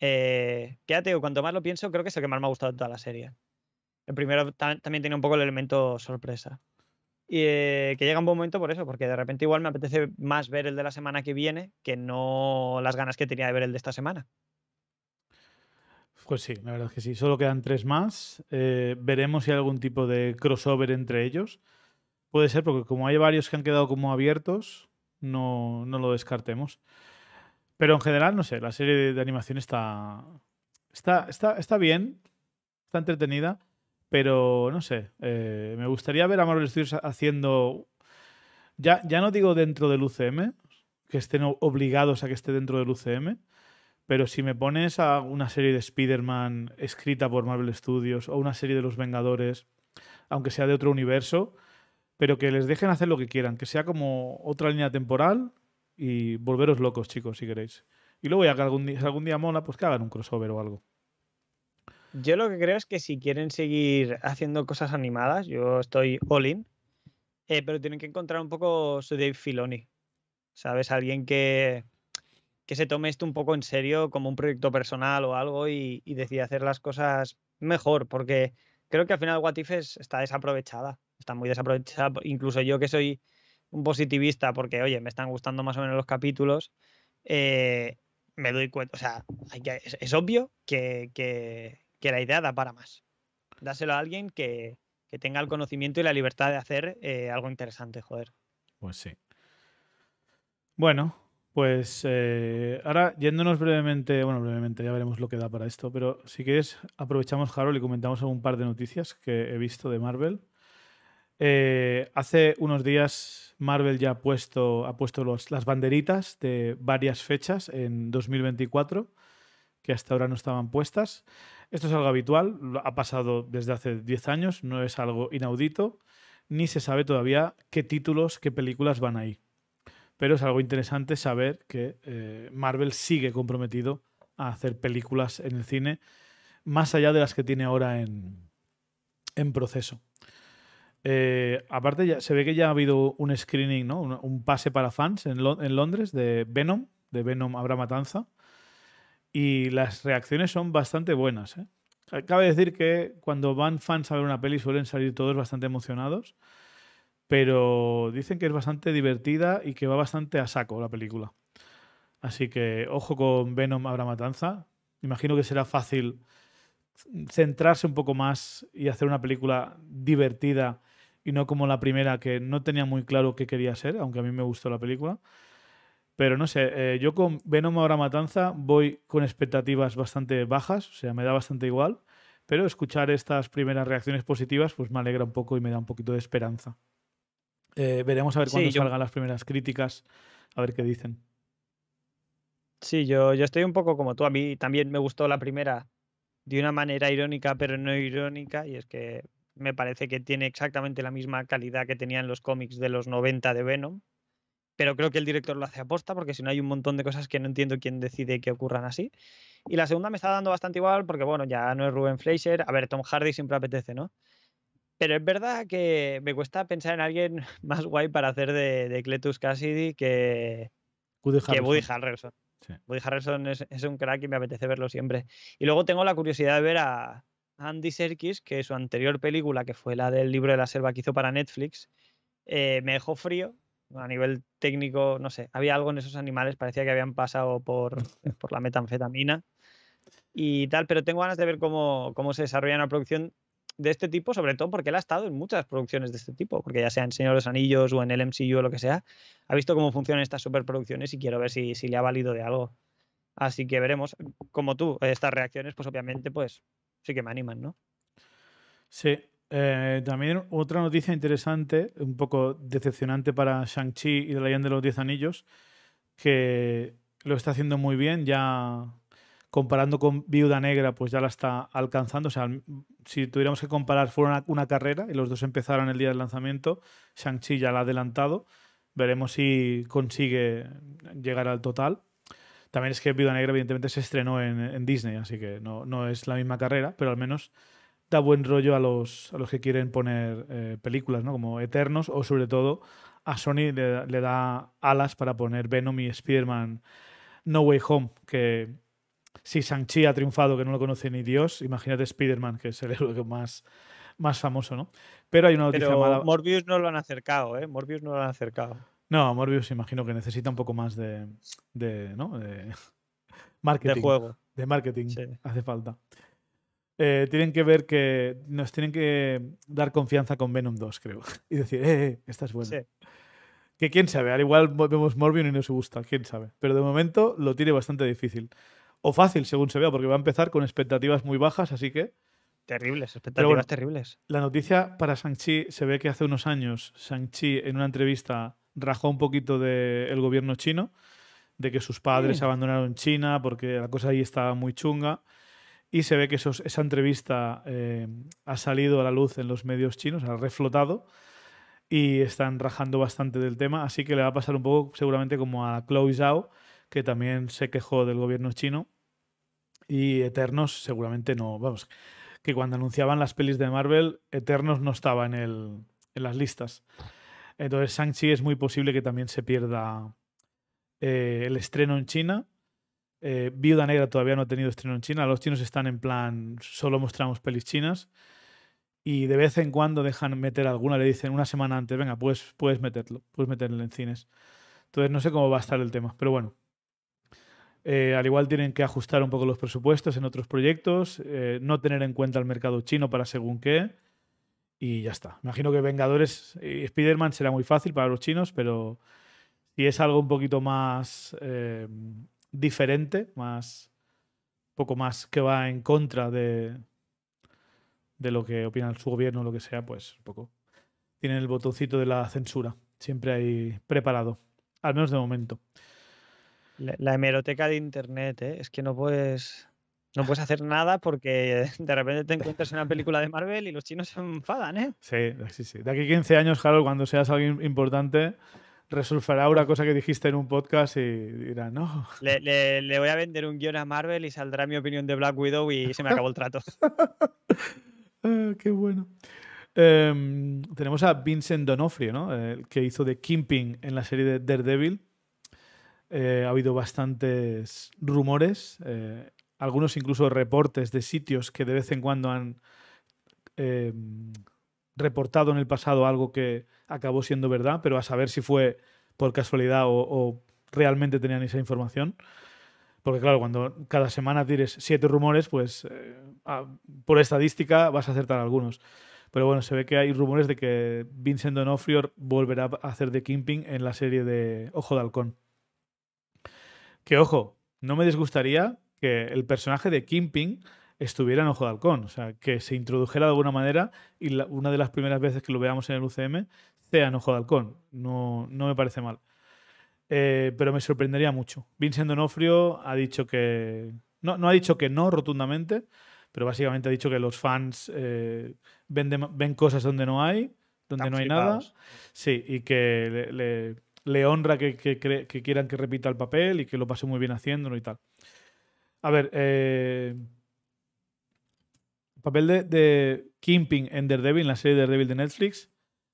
eh, quédate, o cuanto más lo pienso, creo que es el que más me ha gustado de toda la serie. El primero también tiene un poco el elemento sorpresa. Y eh, que llega un buen momento por eso, porque de repente igual me apetece más ver el de la semana que viene que no las ganas que tenía de ver el de esta semana. Pues sí, la verdad es que sí. Solo quedan tres más. Eh, veremos si hay algún tipo de crossover entre ellos. Puede ser, porque como hay varios que han quedado como abiertos, no, no lo descartemos. Pero en general, no sé, la serie de, animación está, está, está, está bien, está entretenida, pero no sé, eh, me gustaría ver a Marvel Studios haciendo, ya, ya no digo dentro del UCM, que estén obligados a que esté dentro del UCM, pero si me pones a una serie de Spider-Man escrita por Marvel Studios o una serie de Los Vengadores, aunque sea de otro universo, pero que les dejen hacer lo que quieran, que sea como otra línea temporal y volveros locos, chicos, si queréis. Y luego ya que algún día, si algún día pues que hagan un crossover o algo. Yo lo que creo es que si quieren seguir haciendo cosas animadas, yo estoy all in, eh, pero tienen que encontrar un poco su Dave Filoni, ¿sabes? Alguien que, se tome esto un poco en serio como un proyecto personal o algo y, decide decida hacer las cosas mejor, porque creo que al final What es, está desaprovechada, está muy desaprovechada. Incluso yo que soy un positivista porque, oye, me están gustando más o menos los capítulos, eh, me doy cuenta, o sea, es, obvio que, la idea da para más. Dáselo a alguien que, tenga el conocimiento y la libertad de hacer eh, algo interesante, joder. Pues sí. Bueno, pues eh, ahora yéndonos brevemente, bueno, brevemente ya veremos lo que da para esto, pero si quieres aprovechamos, Harold, y comentamos un par de noticias que he visto de Marvel. Eh, hace unos días Marvel ya ha puesto, ha puesto las banderitas de varias fechas en 2024 que hasta ahora no estaban puestas. Esto es algo habitual, ha pasado desde hace 10 años, no es algo inaudito, ni se sabe todavía qué títulos, qué películas van ahí. Pero es algo interesante saber que eh, Marvel sigue comprometido a hacer películas en el cine, más allá de las que tiene ahora en proceso. Eh, aparte, ya, se ve que ya ha habido un screening, Un, pase para fans en, Londres de Venom, de Venom Habrá Matanza. Y las reacciones son bastante buenas. ¿eh? Eh, cabe decir que cuando van fans a ver una peli suelen salir todos bastante emocionados. Pero dicen que es bastante divertida y que va bastante a saco la película. Así que ojo con Venom Habrá Matanza. Imagino que será fácil centrarse un poco más y hacer una película divertida y no como la primera que no tenía muy claro qué quería ser, aunque a mí me gustó la película. Pero no sé, eh, yo con Venom ahora Matanza voy con expectativas bastante bajas, o sea, me da bastante igual, pero escuchar estas primeras reacciones positivas pues me alegra un poco y me da un poquito de esperanza. Eh, veremos a ver cuándo salgan las primeras críticas, a ver qué dicen. Sí, yo, yo estoy un poco como tú, a mí también me gustó la primera de una manera irónica, pero no irónica, y es que me parece que tiene exactamente la misma calidad que tenían los cómics de los 90 de Venom, pero creo que el director lo hace aposta porque si no hay un montón de cosas que no entiendo quién decide que ocurran así. Y la segunda me está dando bastante igual porque, bueno, ya no es Ruben Fleischer. A ver, Tom Hardy siempre apetece, ¿no? Pero es verdad que me cuesta pensar en alguien más guay para hacer de, Cletus Cassidy que Woody Harrelson. Que Woody Harrelson, es, es un crack y me apetece verlo siempre. Y luego tengo la curiosidad de ver a, Andy Serkis que su anterior película, que fue la del libro de la selva que hizo para Netflix, eh, me dejó frío. A nivel técnico, no sé, había algo en esos animales, parecía que habían pasado por, eh, por la metanfetamina y tal, pero tengo ganas de ver cómo, se desarrolla una producción de este tipo, sobre todo porque él ha estado en muchas producciones de este tipo, porque ya sea en Señor de los Anillos o en el MCU o lo que sea, ha visto cómo funcionan estas superproducciones y quiero ver si, si le ha valido de algo. Así que veremos, como tú, estas reacciones, pues obviamente, pues sí que me animan, ¿no? Sí. Eh, también otra noticia interesante, un poco decepcionante para Shang-Chi y la leyenda de los Diez Anillos, que lo está haciendo muy bien, ya comparando con Viuda Negra, pues ya la está alcanzando. O sea, si tuviéramos que comparar, fuera una, una carrera y los dos empezaron el día del lanzamiento. Shang-Chi ya la ha adelantado. Veremos si consigue llegar al total. También es que Viuda Negra, evidentemente, se estrenó en, Disney, así que no, es la misma carrera, pero al menos da buen rollo a los, los que quieren poner eh, películas, ¿no? Como Eternos o, sobre todo, a Sony le, da alas para poner Venom y Spider-Man No Way Home, que si Shang-Chi ha triunfado, que no lo conoce ni Dios, imagínate Spider-Man, que es el héroe más, más famoso, ¿no? Pero hay una noticia Morbius no lo han acercado, ¿eh? Morbius no lo han acercado. No, Morbius imagino que necesita un poco más de, ¿no? de marketing. De juego. De marketing. Hace falta. Eh, tienen que ver que nos tienen que dar confianza con Venom 2, creo. Y decir, eh, eh, esta es buena. Que quién sabe, al igual vemos Morbius y no se gusta, quién sabe. Pero de momento lo tiene bastante difícil. O fácil, según se vea, porque va a empezar con expectativas muy bajas, así que... Terribles, expectativas terribles. La noticia para Shang-Chi se ve que hace unos años Shang-Chi en una entrevista rajó un poquito del gobierno chino, de que sus padres mm. abandonaron China porque la cosa ahí estaba muy chunga. Y se ve que esa entrevista eh, ha salido a la luz en los medios chinos, ha reflotado y están rajando bastante del tema. Así que le va a pasar un poco seguramente como a Chloe Zhao, que también se quejó del gobierno chino. Y Eternos seguramente no, vamos, que cuando anunciaban las pelis de Marvel, Eternos no estaba en, en las listas. Entonces, Shang-Chi es muy posible que también se pierda eh, el estreno en China. Eh, Viuda Negra todavía no ha tenido estreno en China. Los chinos están en plan, solo mostramos pelis chinas. Y de vez en cuando dejan meter alguna, le dicen una semana antes, venga, pues puedes meterlo, puedes meterlo en cines. Entonces no sé cómo va a estar el tema, pero bueno. Eh, al igual tienen que ajustar un poco los presupuestos en otros proyectos, no tener en cuenta el mercado chino para según qué y ya está. Imagino que Vengadores y eh, Spider-Man será muy fácil para los chinos, pero si es algo un poquito más eh, diferente, más poco más que va en contra de, de lo que opina su gobierno o lo que sea, pues poco. Tienen el botoncito de la censura, siempre ahí preparado, al menos de momento. La, hemeroteca de internet, ¿eh? es que no puedes no puedes hacer nada porque de repente te encuentras en una película de Marvel y los chinos se enfadan, ¿eh? Sí, sí, sí. De aquí 15 años, Harold, cuando seas alguien importante, resurfará una cosa que dijiste en un podcast y dirá, no. Le, voy a vender un guión a Marvel y saldrá mi opinión de Black Widow y se me acabó el trato. Ah, qué bueno. Em, tenemos a Vincent Donofrio, ¿no? que hizo de Kimping en la serie de Daredevil. Eh, ha habido bastantes rumores. Eh, algunos incluso reportes de sitios que de vez en cuando han em, reportado en el pasado algo que acabó siendo verdad, pero a saber si fue por casualidad o, realmente tenían esa información. Porque claro, cuando cada semana tires siete rumores, pues eh, por estadística vas a acertar algunos. Pero bueno, se ve que hay rumores de que Vincent D'Onofrio volverá a hacer de Kimping en la serie de Ojo de Halcón. Que ojo, no me disgustaría el personaje de kimping estuviera en Ojo de Halcón, o sea, que se introdujera de alguna manera y una de las primeras veces que lo veamos en el UCM sea en Ojo de Halcón. No, me parece mal. Eh, pero me sorprendería mucho. Vincent Donofrio ha dicho que. No, no ha dicho que no rotundamente, pero básicamente ha dicho que los fans eh, ven, cosas donde no hay, donde no hay nada. Sí, y que le, honra que, que, quieran que repita el papel y que lo pase muy bien haciéndolo y tal. A ver, eh, papel de, Kimping en Devil, en la serie The Devil de Netflix.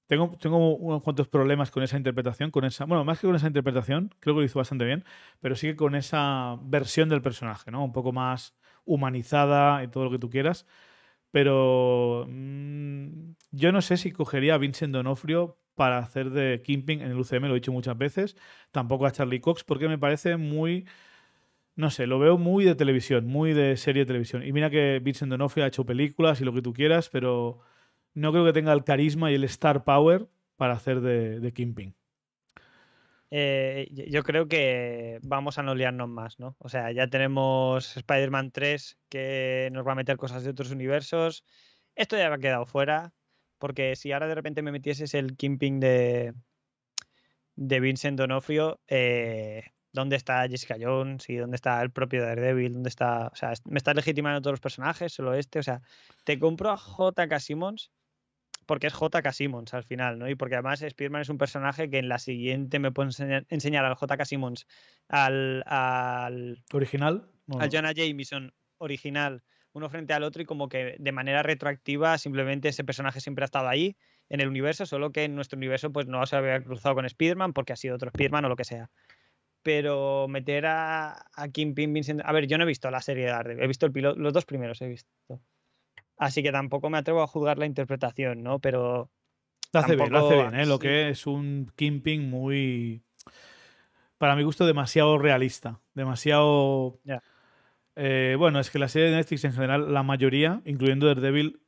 Tengo, tengo unos cuantos problemas con esa interpretación, con esa. Bueno, más que con esa interpretación, creo que lo hizo bastante bien, pero sí que con esa versión del personaje, ¿no? Un poco más humanizada y todo lo que tú quieras. Pero mm, yo no sé si cogería a Vincent Donofrio para hacer de Kimping en el UCM, lo he dicho muchas veces. Tampoco a Charlie Cox, porque me parece muy no sé, lo veo muy de televisión, muy de serie de televisión. Y mira que Vincent D'Onofrio ha hecho películas y lo que tú quieras, pero no creo que tenga el carisma y el star power para hacer de, Kimping. Eh, yo creo que vamos a no liarnos más, ¿no? O sea, ya tenemos Spider-Man 3 que nos va a meter cosas de otros universos. Esto ya me ha quedado fuera, porque si ahora de repente me metieses el Kingpin de, de Vincent Donofrio, eh, dónde está Jessica Jones y dónde está el propio Daredevil, dónde está, o sea, me estás legitimando todos los personajes, solo este, o sea, te compro a JK Simmons porque es JK Simmons al final, ¿no? Y porque además Spider-Man es un personaje que en la siguiente me puede enseñar, al JK Simmons, al, original, no? al Jonah Jameson original, uno frente al otro y como que de manera retroactiva simplemente ese personaje siempre ha estado ahí en el universo, solo que en nuestro universo pues no se había cruzado con Spider-Man porque ha sido otro Spider-Man o lo que sea pero meter a, a Kingpin Vincent. A ver, yo no he visto la serie de Daredevil, he visto el piloto, los dos primeros he visto. Así que tampoco me atrevo a juzgar la interpretación, ¿no? Pero. Lo hace bien, lo hace bien, ¿eh? Lo que es un Kingpin muy. Para mi gusto, demasiado realista. Demasiado. Eh, bueno, es que la serie de Netflix en general, la mayoría, incluyendo Daredevil,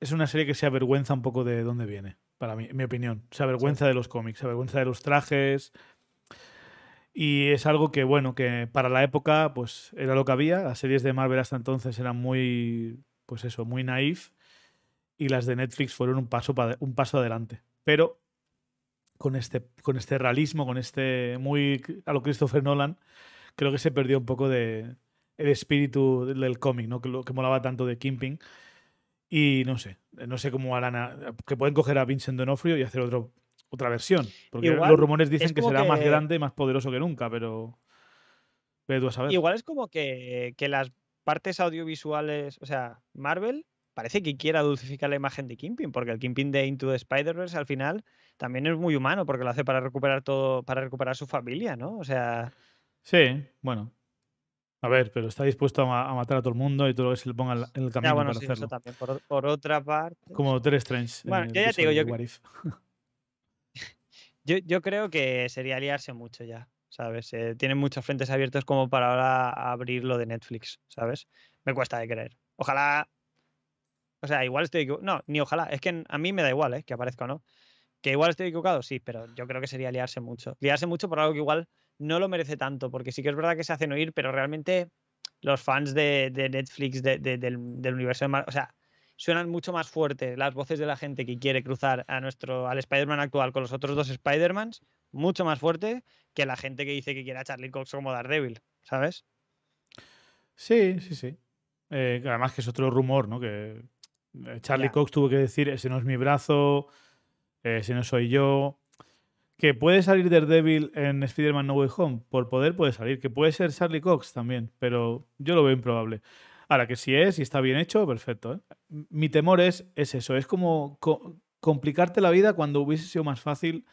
es una serie que se avergüenza un poco de dónde viene, para mí, mi opinión. Se avergüenza de los cómics, se avergüenza de los trajes, y es algo que, bueno, que para la época, pues era lo que había. Las series de Marvel hasta entonces eran muy, pues eso, muy naif. Y las de Netflix fueron un paso, un paso adelante. Pero con este, con este realismo, con este muy a lo Christopher Nolan, creo que se perdió un poco de, el espíritu del cómic, ¿no? Que, lo, que molaba tanto de Kimping. Y no sé, no sé cómo harán. que pueden coger a Vincent Donofrio y hacer otro otra versión. Porque los rumores dicen que será más grande y más poderoso que nunca, pero. Pero Igual es como que, las partes audiovisuales. O sea, Marvel parece que quiera dulcificar la imagen de Kingpin, porque el Kingpin de Into the Spider-Verse al final también es muy humano, porque lo hace para recuperar todo, para recuperar su familia, ¿no? O sea. Sí, bueno. A ver, pero está dispuesto a, matar a todo el mundo y todo lo que se le ponga en el camino bueno, para hacerlo. también, por, otra parte. Como Doctor Strange. Bueno, eh, yo ya te digo, yo. Yo, creo que sería liarse mucho ya, ¿sabes? Eh, tienen muchos frentes abiertos como para ahora abrir lo de Netflix, ¿sabes? Me cuesta de creer. Ojalá. O sea, igual estoy. No, ni ojalá. Es que a mí me da igual, ¿eh? Que aparezca o no. Que igual estoy equivocado, sí, pero yo creo que sería liarse mucho. Liarse mucho por algo que igual no lo merece tanto, porque sí que es verdad que se hacen oír, pero realmente los fans de, Netflix, de, del, del, universo de Marvel, o sea, suenan mucho más fuerte las voces de la gente que quiere cruzar a nuestro, al Spider-Man actual con los otros dos Spider-Mans, mucho más fuerte que la gente que dice que quiere a Charlie Cox como Daredevil, ¿sabes? Sí, sí, sí. Eh, además que es otro rumor, ¿no? Que eh, Charlie Cox tuvo que decir, ese no es mi brazo, ese no soy yo. Que puede salir Daredevil en Spider-Man No Way Home. Por poder puede salir. Que puede ser Charlie Cox también, pero yo lo veo improbable. Ahora que si es y está bien hecho, perfecto. ¿eh? Mi temor es, eso, es como complicarte la vida cuando hubiese sido más fácil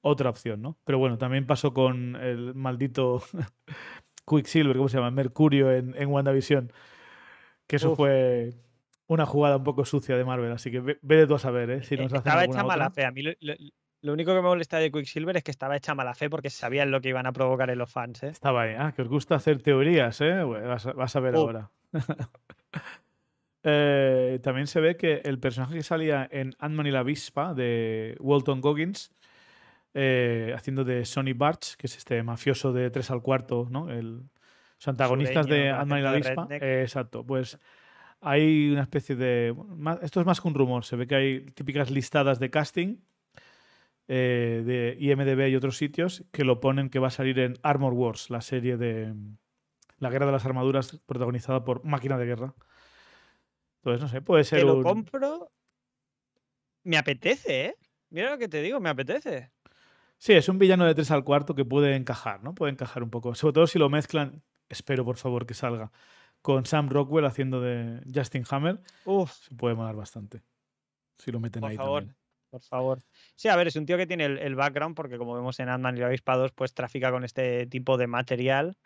otra opción, ¿no? Pero bueno, también pasó con el maldito Quicksilver, ¿cómo se llama? Mercurio en, WandaVision. Que eso fue una jugada un poco sucia de Marvel, así que ve, de tú a saber, ¿eh? eh estaba hecha mala fe. A mí lo, único que me molesta de Quicksilver es que estaba hecha mala fe porque sabían lo que iban a provocar en los fans, ¿eh? Estaba ahí. Ah, que os gusta hacer teorías, ¿eh? Vas, a ver ahora. Eh, también se ve que el personaje que salía en ant y la Avispa de Walton Goggins, eh, haciendo de Sonny Barch, que es este mafioso de 3 al cuarto, El, los antagonistas de ant y la Avispa. exacto, pues hay una especie de. esto es más que un rumor, se ve que hay típicas listadas de casting. Eh, de IMDB y otros sitios que lo ponen que va a salir en Armor Wars, la serie de, la Guerra de las Armaduras, protagonizada por Máquina de Guerra. Entonces, pues, no sé, puede ser. Te lo compro. Me apetece, ¿eh? Mira lo que te digo, me apetece. Sí, es un villano de tres al cuarto que puede encajar, ¿no? Puede encajar un poco. Sobre todo si lo mezclan, espero por favor que salga, con Sam Rockwell haciendo de Justin Hammer. Uf. Se puede molar bastante. Si lo meten ahí ahí. Por favor. Por favor. Sí, a ver, es un tío que tiene el, background, porque como vemos en Ant-Man y la Avispa 2, pues trafica con este tipo de material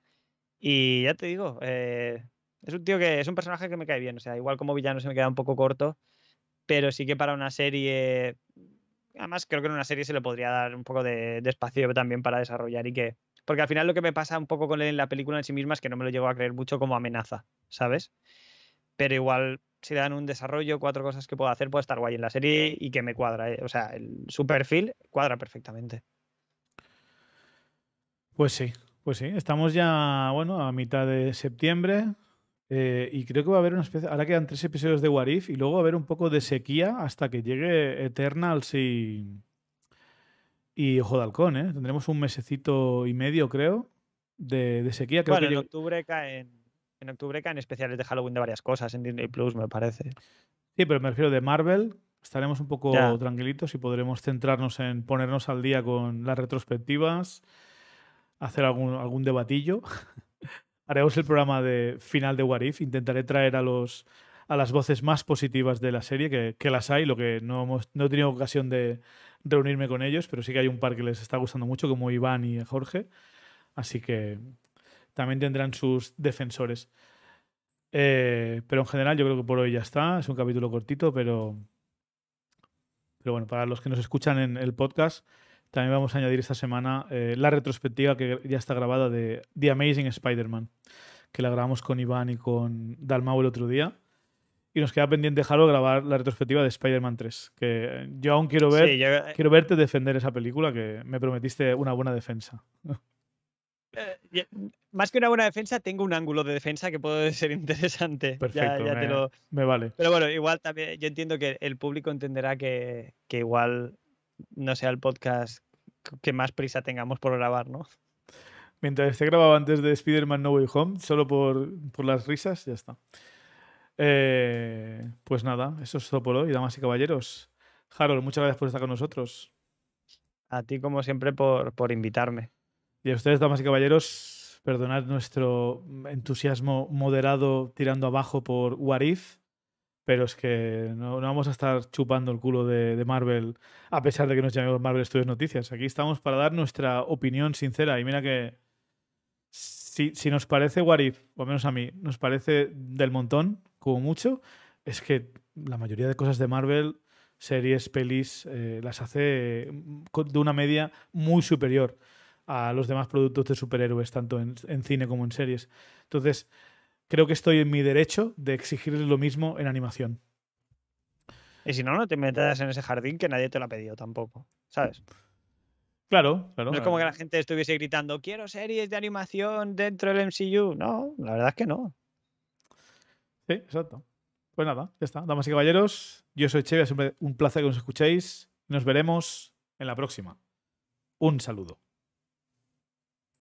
y ya te digo, eh, es un tío que es un personaje que me cae bien. O sea, igual como villano se me queda un poco corto, pero sí que para una serie. Además, creo que en una serie se le podría dar un poco de, espacio también para desarrollar y que. Porque al final lo que me pasa un poco con él en la película en sí misma es que no me lo llego a creer mucho como amenaza, ¿sabes? Pero igual si dan un desarrollo, cuatro cosas que puedo hacer, puede estar guay en la serie y que me cuadra. Eh, o sea, el, su perfil cuadra perfectamente. Pues sí, pues sí, estamos ya, bueno, a mitad de septiembre. Eh, y creo que va a haber una especie. Ahora quedan tres episodios de Warif y luego va a haber un poco de sequía hasta que llegue Eternals y. Y Ojo de Halcón, ¿eh? Tendremos un mesecito y medio, creo, de, sequía. que en, octubre caen, en octubre caen especiales de Halloween de varias cosas en Disney Plus, me parece. Sí, pero me refiero de Marvel. Estaremos un poco tranquilitos y podremos centrarnos en ponernos al día con las retrospectivas hacer algún, algún debatillo. Haremos el programa de final de Warif. Intentaré traer a los a las voces más positivas de la serie, que, las hay, lo que no, hemos, no he tenido ocasión de reunirme con ellos, pero sí que hay un par que les está gustando mucho, como Iván y Jorge. Así que también tendrán sus defensores. Eh, pero en general yo creo que por hoy ya está. Es un capítulo cortito, pero, pero bueno, para los que nos escuchan en el podcast, también vamos a añadir esta semana eh, la retrospectiva que ya está grabada de The Amazing Spider-Man, que la grabamos con Iván y con Dalmau el otro día. Y nos queda pendiente, dejarlo grabar la retrospectiva de Spider-Man 3, que yo aún quiero ver, eh, quiero verte defender esa película, que me prometiste una buena defensa. Eh, más que una buena defensa, tengo un ángulo de defensa que puede ser interesante. Perfecto, ya, me, te lo... me, vale. Pero bueno, igual también yo entiendo que el público entenderá que, que igual no sea el podcast que más prisa tengamos por grabar, ¿no? Mientras se grabado antes de Spider-Man No Way Home, solo por, las risas, ya está. Eh, pues nada, eso es todo por hoy, damas y caballeros. Harold, muchas gracias por estar con nosotros. A ti, como siempre, por, por invitarme. Y a ustedes, damas y caballeros, perdonad nuestro entusiasmo moderado tirando abajo por Warif pero es que no, vamos a estar chupando el culo de, Marvel a pesar de que nos llamemos Marvel Studios Noticias. Aquí estamos para dar nuestra opinión sincera. Y mira que si, nos parece Warif, o menos a mí, nos parece del montón, como mucho, es que la mayoría de cosas de Marvel, series, pelis, eh, las hace mm, de una media muy superior a los demás productos de superhéroes, tanto en, en cine como en series. Entonces creo que estoy en mi derecho de exigir lo mismo en animación. Y si no, no te metas en ese jardín que nadie te lo ha pedido tampoco, ¿sabes? Claro, claro. No es como que la gente estuviese gritando, quiero series de animación dentro del MCU. No, la verdad es que no. Sí, exacto. Pues nada, ya está. Damas y caballeros, yo soy Chevia, siempre un placer que nos escuchéis. Nos veremos en la próxima. Un saludo.